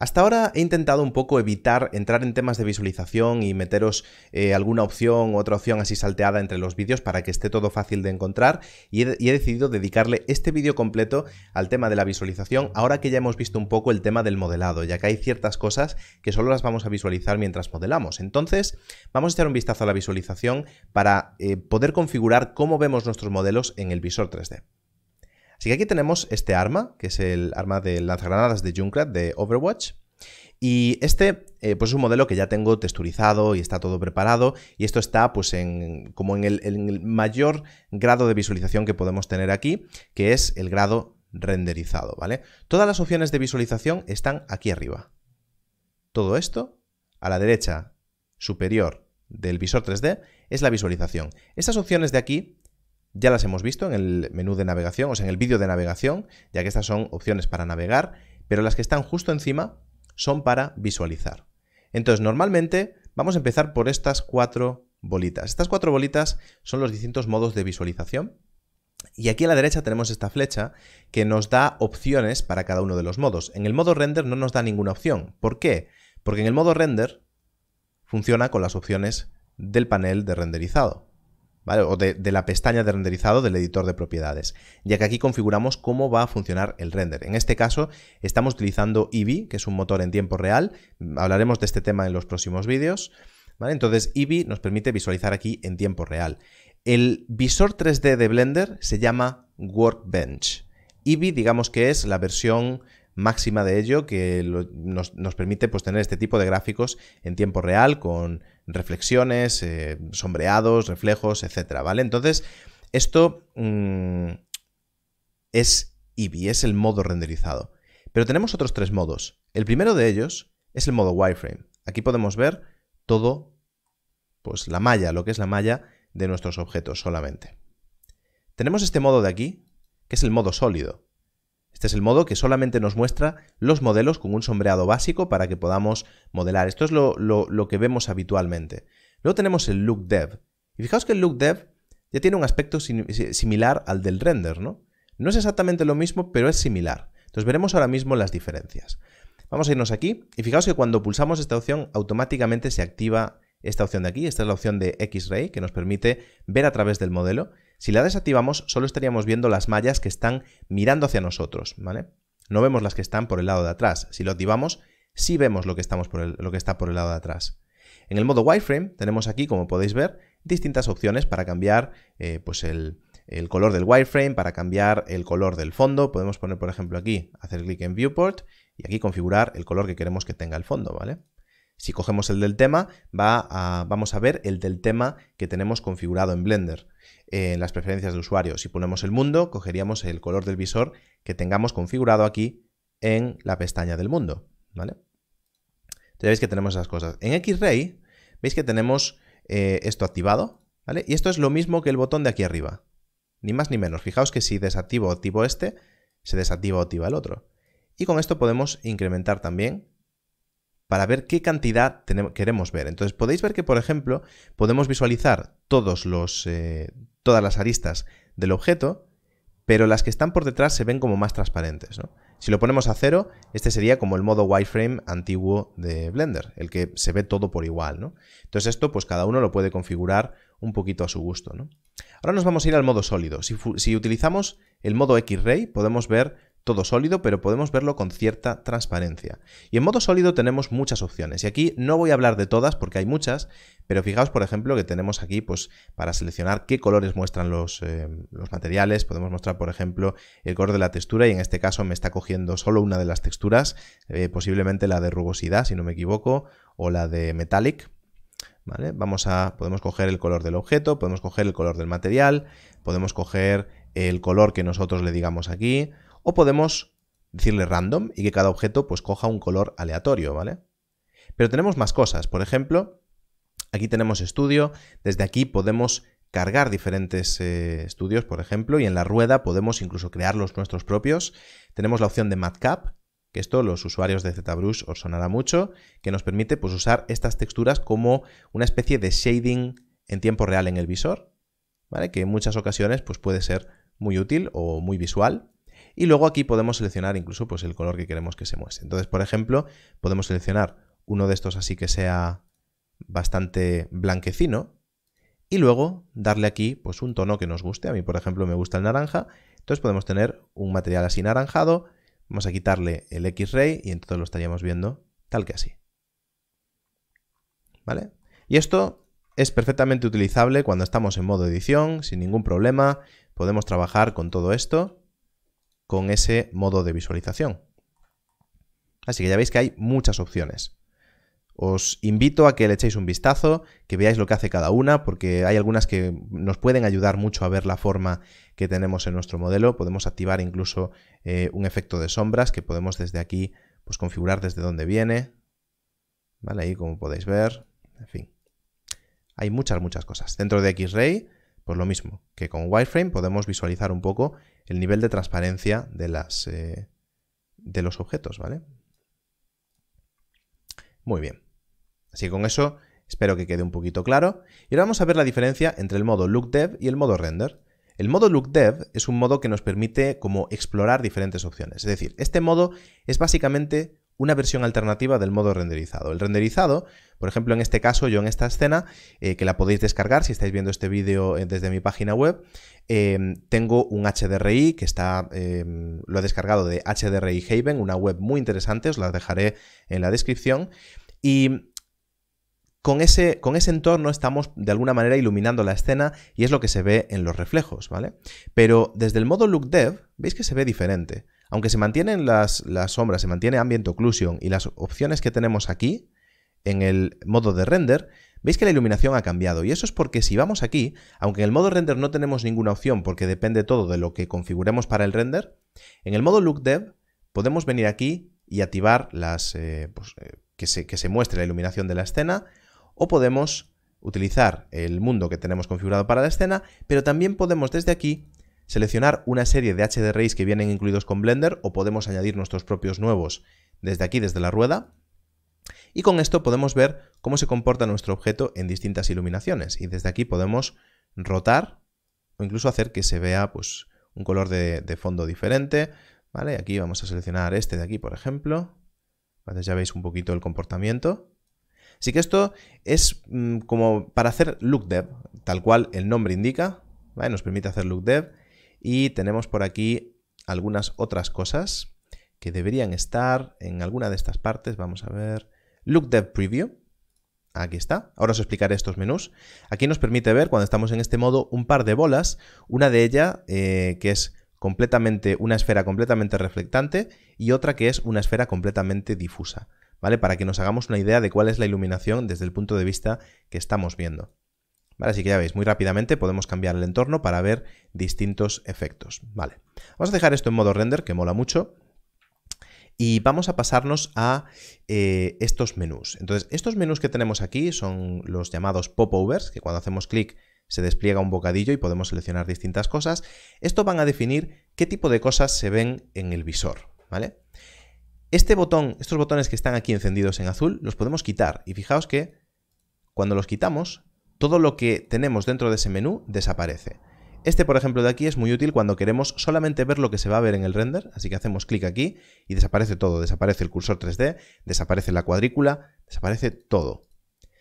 Hasta ahora he intentado un poco evitar entrar en temas de visualización y meteros eh, alguna opción u otra opción así salteada entre los vídeos para que esté todo fácil de encontrar y he, decidido dedicarle este vídeo completo al tema de la visualización ahora que ya hemos visto un poco el tema del modelado, ya que hay ciertas cosas que solo las vamos a visualizar mientras modelamos. Entonces vamos a echar un vistazo a la visualización para eh, poder configurar cómo vemos nuestros modelos en el visor 3D que aquí tenemos este arma, que es el arma de lanzagranadas de Junkrat de Overwatch. Y este, eh, pues es un modelo que ya tengo texturizado y está todo preparado. Y esto está, pues, en, como en el, en el mayor grado de visualización que podemos tener aquí, que es el grado renderizado, ¿vale? Todas las opciones de visualización están aquí arriba. Todo esto, a la derecha superior del visor 3D, es la visualización. Estas opciones de aquí ya las hemos visto en el menú de navegación, o sea, en el vídeo de navegación, ya que estas son opciones para navegar, pero las que están justo encima son para visualizar. Entonces, normalmente vamos a empezar por estas cuatro bolitas. Estas cuatro bolitas son los distintos modos de visualización. Y aquí a la derecha tenemos esta flecha que nos da opciones para cada uno de los modos. En el modo render no nos da ninguna opción. ¿Por qué? Porque en el modo render funciona con las opciones del panel de renderizado. O de, la pestaña de renderizado del editor de propiedades, ya que aquí configuramos cómo va a funcionar el render. En este caso estamos utilizando Eevee, que es un motor en tiempo real, hablaremos de este tema en los próximos vídeos, ¿vale? Entonces Eevee nos permite visualizar aquí en tiempo real. El visor 3D de Blender se llama Workbench. Eevee digamos que es la versión máxima de ello que nos, permite pues, tener este tipo de gráficos en tiempo real con reflexiones, eh, sombreados, reflejos, etcétera, ¿vale? Entonces, esto mm, es Eevee, es el modo renderizado. Pero tenemos otros tres modos. El primero de ellos es el modo wireframe. Aquí podemos ver todo, pues la malla, lo que es la malla de nuestros objetos solamente. Tenemos este modo de aquí, que es el modo sólido. Este es el modo que solamente nos muestra los modelos con un sombreado básico para que podamos modelar. Esto es lo, que vemos habitualmente. Luego tenemos el look dev. Y fijaos que el look dev ya tiene un aspecto similar al del render, ¿no? No es exactamente lo mismo, pero es similar. Entonces veremos ahora mismo las diferencias. Vamos a irnos aquí y fijaos que cuando pulsamos esta opción automáticamente se activa esta opción de aquí. Esta es la opción de X-Ray que nos permite ver a través del modelo. Si la desactivamos, solo estaríamos viendo las mallas que están mirando hacia nosotros, ¿vale? No vemos las que están por el lado de atrás. Si lo activamos, sí vemos lo que, estamos por lo que está por el lado de atrás. En el modo wireframe tenemos aquí, como podéis ver, distintas opciones para cambiar eh, pues el, el color del wireframe, para cambiar el color del fondo. Podemos poner, por ejemplo, aquí, hacer clic en Viewport y aquí configurar el color que queremos que tenga el fondo, ¿vale? Si cogemos el del tema, vamos a ver el del tema que tenemos configurado en Blender, en eh, las preferencias de usuario. Si ponemos el mundo, cogeríamos el color del visor que tengamos configurado aquí en la pestaña del mundo. ¿vale? Entonces veis que tenemos esas cosas. En X-Ray, veis que tenemos eh, esto activado, ¿vale? Y esto es lo mismo que el botón de aquí arriba. Ni más ni menos. Fijaos que si desactivo o activo este, se desactiva o activa el otro. Y con esto podemos incrementar también para ver qué cantidad queremos ver. Entonces podéis ver que, por ejemplo, podemos visualizar eh, todas las aristas del objeto, pero las que están por detrás se ven como más transparentes. Si lo ponemos a cero, este sería como el modo wireframe antiguo de Blender, el que se ve todo por igual. ¿no? Entonces esto, pues cada uno lo puede configurar un poquito a su gusto. Ahora nos vamos a ir al modo sólido. Si, si utilizamos el modo X-Ray, podemos ver todo sólido, pero podemos verlo con cierta transparencia. Y en modo sólido tenemos muchas opciones. Y aquí no voy a hablar de todas porque hay muchas, pero fijaos, por ejemplo, que tenemos aquí pues, para seleccionar qué colores muestran los, eh, materiales. Podemos mostrar, por ejemplo, el color de la textura y en este caso me está cogiendo solo una de las texturas, eh, posiblemente la de rugosidad, si no me equivoco, o la de metallic. Vamos a, podemos coger el color del objeto, podemos coger el color del material, podemos coger el color que nosotros le digamos aquí, o podemos decirle random y que cada objeto pues coja un color aleatorio, ¿vale? Pero tenemos más cosas, por ejemplo, aquí tenemos estudio, desde aquí podemos cargar diferentes eh, estudios, por ejemplo, y en la rueda podemos incluso crear los nuestros propios. Tenemos la opción de Matcap, que esto los usuarios de ZBrush os sonará mucho, que nos permite pues, usar estas texturas como una especie de shading en tiempo real en el visor, ¿vale? que en muchas ocasiones pues, puede ser muy útil o muy visual. Y luego aquí podemos seleccionar incluso pues, el color que queremos que se muestre. Entonces, por ejemplo, podemos seleccionar uno de estos así que sea bastante blanquecino y luego darle aquí pues, un tono que nos guste. A mí, por ejemplo, me gusta el naranja. Entonces podemos tener un material así naranjado. Vamos a quitarle el X-Ray y entonces lo estaríamos viendo tal que así. ¿Vale? Y esto es perfectamente utilizable cuando estamos en modo edición, sin ningún problema. Podemos trabajar con todo esto con ese modo de visualización. Así que ya veis que hay muchas opciones. Os invito a que le echéis un vistazo, que veáis lo que hace cada una, porque hay algunas que nos pueden ayudar mucho a ver la forma que tenemos en nuestro modelo. Podemos activar incluso eh, un efecto de sombras que podemos desde aquí pues, configurar desde dónde viene. Vale, ahí como podéis ver. En fin, hay muchas, muchas cosas. Dentro de X-Ray pues lo mismo, que con wireframe podemos visualizar un poco el nivel de transparencia de, las, eh, de los objetos, ¿vale? Muy bien. Así que con eso espero que quede un poquito claro. Y ahora vamos a ver la diferencia entre el modo LookDev y el modo Render. El modo LookDev es un modo que nos permite como explorar diferentes opciones. Es decir, este modo es básicamente una versión alternativa del modo renderizado. El renderizado, por ejemplo, en este caso, yo en esta escena, eh, que la podéis descargar si estáis viendo este vídeo eh, desde mi página web, em, tengo un HDRI que está, em, lo he descargado de HDRI Haven, una web muy interesante, os la dejaré en la descripción. Y con ese, con ese, entorno estamos de alguna manera iluminando la escena y es lo que se ve en los reflejos, ¿vale? Pero desde el modo look dev, veis que se ve diferente. Aunque se mantienen las, sombras, se mantiene ambiente Occlusion y las opciones que tenemos aquí, en el modo de render, veis que la iluminación ha cambiado. Y eso es porque si vamos aquí, aunque en el modo render no tenemos ninguna opción porque depende todo de lo que configuremos para el render, en el modo look dev podemos venir aquí y activar las eh, pues, eh, que, que se muestre la iluminación de la escena o podemos utilizar el mundo que tenemos configurado para la escena, pero también podemos desde aquí seleccionar una serie de HDRIs que vienen incluidos con Blender o podemos añadir nuestros propios nuevos desde aquí, desde la rueda. Y con esto podemos ver cómo se comporta nuestro objeto en distintas iluminaciones y desde aquí podemos rotar o incluso hacer que se vea pues, un color de, fondo diferente. ¿vale? Aquí vamos a seleccionar este de aquí, por ejemplo. ya veis un poquito el comportamiento. Así que esto es mm, como para hacer look tal cual el nombre indica. Nos permite hacer look y tenemos por aquí algunas otras cosas que deberían estar en alguna de estas partes. Vamos a ver. Look Dev Preview. Aquí está. Ahora os explicaré estos menús. Aquí nos permite ver, cuando estamos en este modo, un par de bolas. Una de ellas, eh, que es completamente una esfera completamente reflectante y otra que es una esfera completamente difusa, ¿vale? Para que nos hagamos una idea de cuál es la iluminación desde el punto de vista que estamos viendo. Así que ya veis, muy rápidamente podemos cambiar el entorno para ver distintos efectos. ¿Vale? Vamos a dejar esto en modo render, que mola mucho. Y vamos a pasarnos a eh, estos menús. Entonces, estos menús que tenemos aquí son los llamados popovers, que cuando hacemos clic se despliega un bocadillo y podemos seleccionar distintas cosas. Esto van a definir qué tipo de cosas se ven en el visor, ¿vale? Este botón, estos botones que están aquí encendidos en azul, los podemos quitar. Y fijaos que cuando los quitamos, todo lo que tenemos dentro de ese menú desaparece. Este, por ejemplo, de aquí es muy útil cuando queremos solamente ver lo que se va a ver en el render, así que hacemos clic aquí y desaparece todo, desaparece el cursor 3D, desaparece la cuadrícula, desaparece todo.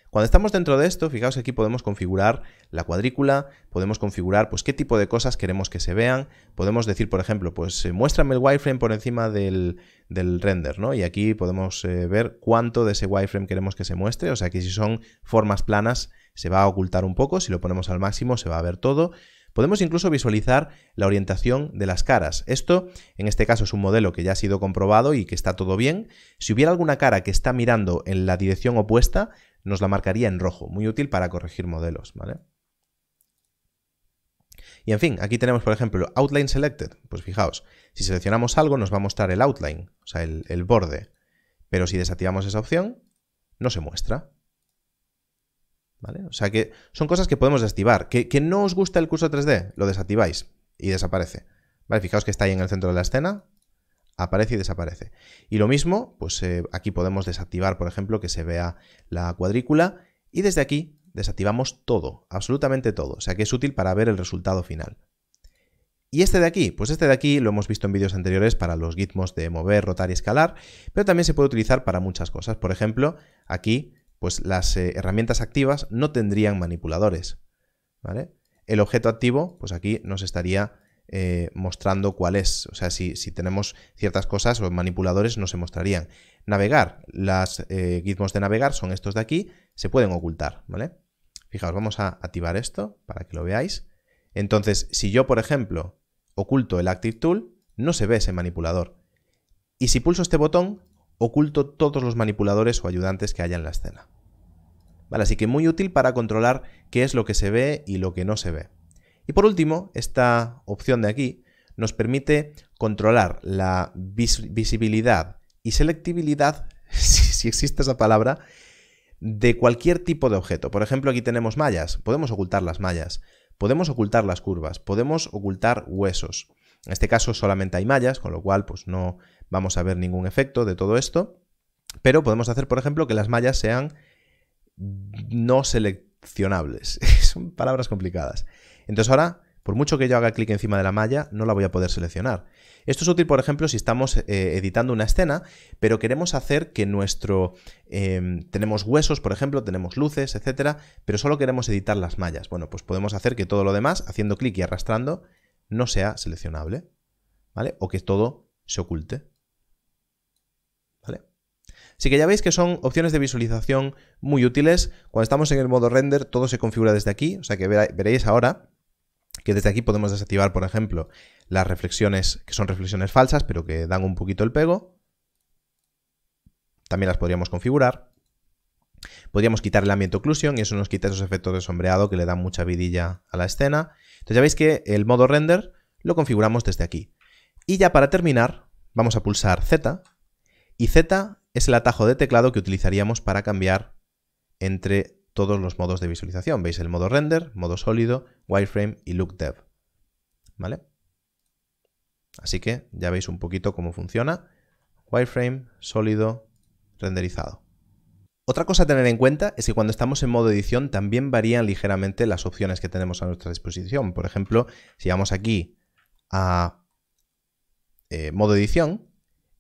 Cuando estamos dentro de esto, fijaos que aquí podemos configurar la cuadrícula, podemos configurar pues qué tipo de cosas queremos que se vean, podemos decir, por ejemplo, pues eh, muéstrame el wireframe por encima del, render, ¿no? Y aquí podemos eh, ver cuánto de ese wireframe queremos que se muestre, o sea que si son formas planas se va a ocultar un poco, si lo ponemos al máximo se va a ver todo. Podemos incluso visualizar la orientación de las caras. Esto, en este caso, es un modelo que ya ha sido comprobado y que está todo bien. Si hubiera alguna cara que está mirando en la dirección opuesta, nos la marcaría en rojo, muy útil para corregir modelos, ¿vale? Y en fin, aquí tenemos por ejemplo Outline Selected, pues fijaos, si seleccionamos algo nos va a mostrar el outline, o sea, el, borde, pero si desactivamos esa opción, no se muestra. ¿Vale? O sea que son cosas que podemos desactivar. Que, que no os gusta el curso 3D, lo desactiváis y desaparece. ¿Vale? Fijaos que está ahí en el centro de la escena, aparece y desaparece. Y lo mismo, pues eh, aquí podemos desactivar, por ejemplo, que se vea la cuadrícula y desde aquí desactivamos todo, absolutamente todo. O sea que es útil para ver el resultado final. ¿Y este de aquí? Pues este de aquí lo hemos visto en vídeos anteriores para los gizmos de mover, rotar y escalar, pero también se puede utilizar para muchas cosas. Por ejemplo, aquí pues las eh, herramientas activas no tendrían manipuladores. ¿vale? El objeto activo, pues aquí nos estaría eh, mostrando cuál es. O sea, si, tenemos ciertas cosas, los manipuladores no se mostrarían. Navegar, las eh, de navegar son estos de aquí, se pueden ocultar, ¿vale? Fijaos, vamos a activar esto para que lo veáis. Entonces, si yo, por ejemplo, oculto el Active Tool, no se ve ese manipulador. Y si pulso este botón, oculto todos los manipuladores o ayudantes que haya en la escena. Vale, así que muy útil para controlar qué es lo que se ve y lo que no se ve. Y por último, esta opción de aquí nos permite controlar la visibilidad y selectibilidad, si, existe esa palabra, de cualquier tipo de objeto. Por ejemplo, aquí tenemos mallas, podemos ocultar las mallas, podemos ocultar las curvas, podemos ocultar huesos. En este caso solamente hay mallas, con lo cual pues no vamos a ver ningún efecto de todo esto, pero podemos hacer, por ejemplo, que las mallas sean no seleccionables. Son palabras complicadas. Entonces ahora, por mucho que yo haga clic encima de la malla, no la voy a poder seleccionar. Esto es útil, por ejemplo, si estamos eh, editando una escena, pero queremos hacer que nuestro... Em, tenemos huesos, por ejemplo, tenemos luces, etcétera, pero solo queremos editar las mallas. Bueno, pues podemos hacer que todo lo demás, haciendo clic y arrastrando, no sea seleccionable, ¿vale? O que todo se oculte. ¿Vale? Así que ya veis que son opciones de visualización muy útiles. Cuando estamos en el modo render, todo se configura desde aquí, o sea que veréis ahora que desde aquí podemos desactivar, por ejemplo, las reflexiones que son reflexiones falsas, pero que dan un poquito el pego. También las podríamos configurar. Podríamos quitar el ambiente occlusion y eso nos quita esos efectos de sombreado que le dan mucha vidilla a la escena. Entonces ya veis que el modo render lo configuramos desde aquí. Y ya para terminar, vamos a pulsar Z. Y Z es el atajo de teclado que utilizaríamos para cambiar entre todos los modos de visualización. Veis el modo render, modo sólido, wireframe y look dev. ¿Vale? Así que ya veis un poquito cómo funciona. Wireframe, sólido, renderizado. Otra cosa a tener en cuenta es que cuando estamos en modo edición también varían ligeramente las opciones que tenemos a nuestra disposición. Por ejemplo, si vamos aquí a eh, modo edición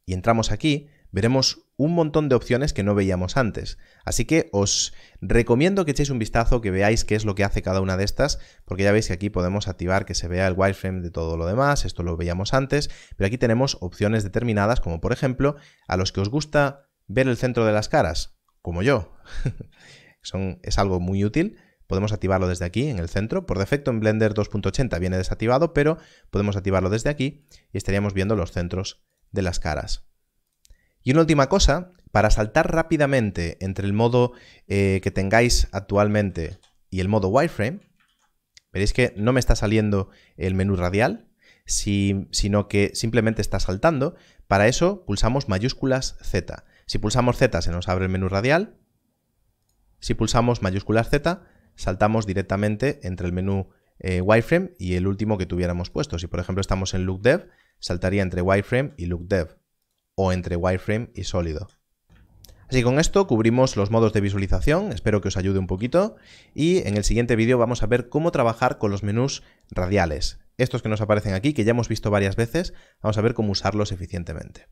y entramos aquí, veremos un montón de opciones que no veíamos antes. Así que os recomiendo que echéis un vistazo, que veáis qué es lo que hace cada una de estas, porque ya veis que aquí podemos activar que se vea el wireframe de todo lo demás, esto lo veíamos antes, pero aquí tenemos opciones determinadas, como por ejemplo, a los que os gusta ver el centro de las caras, como yo. Son, es algo muy útil. Podemos activarlo desde aquí, en el centro. Por defecto en Blender 2.80 viene desactivado, pero podemos activarlo desde aquí y estaríamos viendo los centros de las caras. Y una última cosa, para saltar rápidamente entre el modo eh, que tengáis actualmente y el modo wireframe, veréis que no me está saliendo el menú radial, sino que simplemente está saltando. Para eso pulsamos mayúsculas Z. Si pulsamos Z se nos abre el menú radial. Si pulsamos mayúsculas Z, saltamos directamente entre el menú eh, wireframe y el último que tuviéramos puesto. Si por ejemplo estamos en look saltaría entre wireframe y look dev o entre wireframe y sólido. Así con esto cubrimos los modos de visualización, espero que os ayude un poquito, y en el siguiente vídeo vamos a ver cómo trabajar con los menús radiales. Estos que nos aparecen aquí, que ya hemos visto varias veces, vamos a ver cómo usarlos eficientemente.